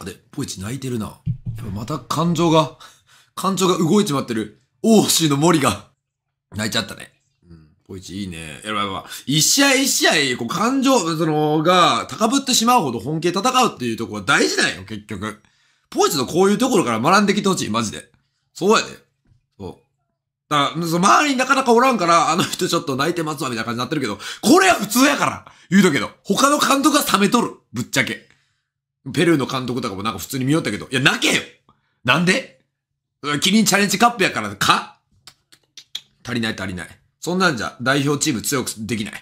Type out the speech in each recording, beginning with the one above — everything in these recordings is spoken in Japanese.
あれ、ポイチ泣いてるな。やっぱまた感情が、感情が動いちまってる。オーシーの森が、泣いちゃったね。うん。ポイチいいね。やばいやばい。一試合一試合、こう感情、その、が、高ぶってしまうほど本気で戦うっていうとこは大事だよ、結局。ポイチのこういうところから学んできてほしい、マジで。そうやで。そう。だから、その周りになかなかおらんから、あの人ちょっと泣いてますわ、みたいな感じになってるけど、これは普通やから言うとけど、他の監督は冷めとる、ぶっちゃけ。ペルーの監督とかもなんか普通に見よったけど、いや、泣けよなんでキリンチャレンジカップやからか足りない足りない。そんなんじゃ、代表チーム強くできない。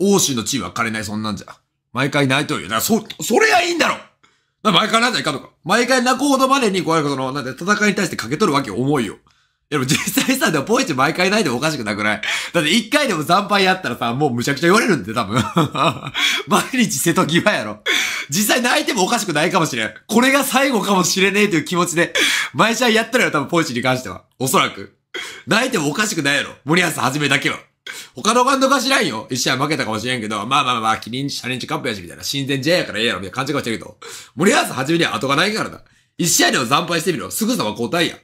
欧州のチームは枯れない、そんなんじゃ。毎回泣いとるよ。だから、そ、それはいいんだろだ毎回泣いたいかとか。毎回泣くほどまでに、こういうことの、なんて戦いに対してかけとるわけ重いよ。でも実際さ、でもポイチ毎回泣いてもおかしくなくないだって一回でも惨敗やったらさ、もうむちゃくちゃ言われるんで、多分。毎日瀬戸際やろ。実際泣いてもおかしくないかもしれん。これが最後かもしれねえという気持ちで、毎試合やったらよ、多分ポイチに関しては。おそらく。泣いてもおかしくないやろ。森保はじめだけは。他のバンドが知らんよ。一試合負けたかもしれんけど、まあまあまあ、キリンチャレンジカップやし、みたいな。親善試合やからええやろ、みたいな感じかもしれんけど。森保はじめには後がないからな。一試合でも惨敗してみろ。すぐさま交代や。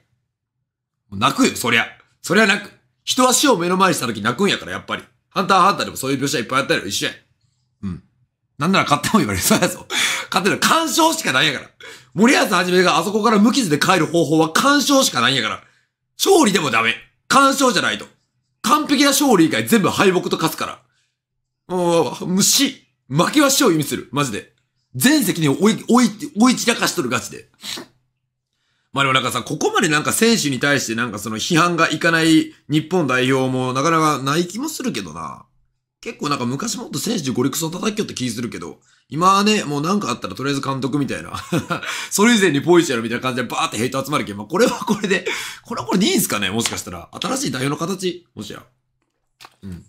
泣くよ、そりゃ。そりゃ泣く。人は死を目の前にした時泣くんやから、やっぱり。ハンターハンターでもそういう描写いっぱいあったやろ、一試合。なんなら買っても言われそうやぞ。勝ってる干渉しかないんやから。森保はじめがあそこから無傷で帰る方法は干渉しかないんやから。勝利でもダメ。干渉じゃないと。完璧な勝利以外全部敗北と勝つから。もう、虫。負けは死を意味する。マジで。全責任を追い、追い、追い散らかしとるガチで。まあでもなんかさ、ここまでなんか選手に対してなんかその批判がいかない日本代表もなかなかない気もするけどな。結構なんか昔もっと選手ゴリクソ叩きよって気するけど、今はね、もうなんかあったらとりあえず監督みたいな それ以前にポイチやろみたいな感じでバーってヘイト集まるけど、まあこれはこれで、これはこれでいいんすかねもしかしたら。新しい代表の形もしや。うん。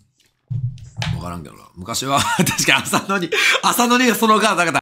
わからんけどな。昔は 確かに浅野に、浅野にそのお母さんかった。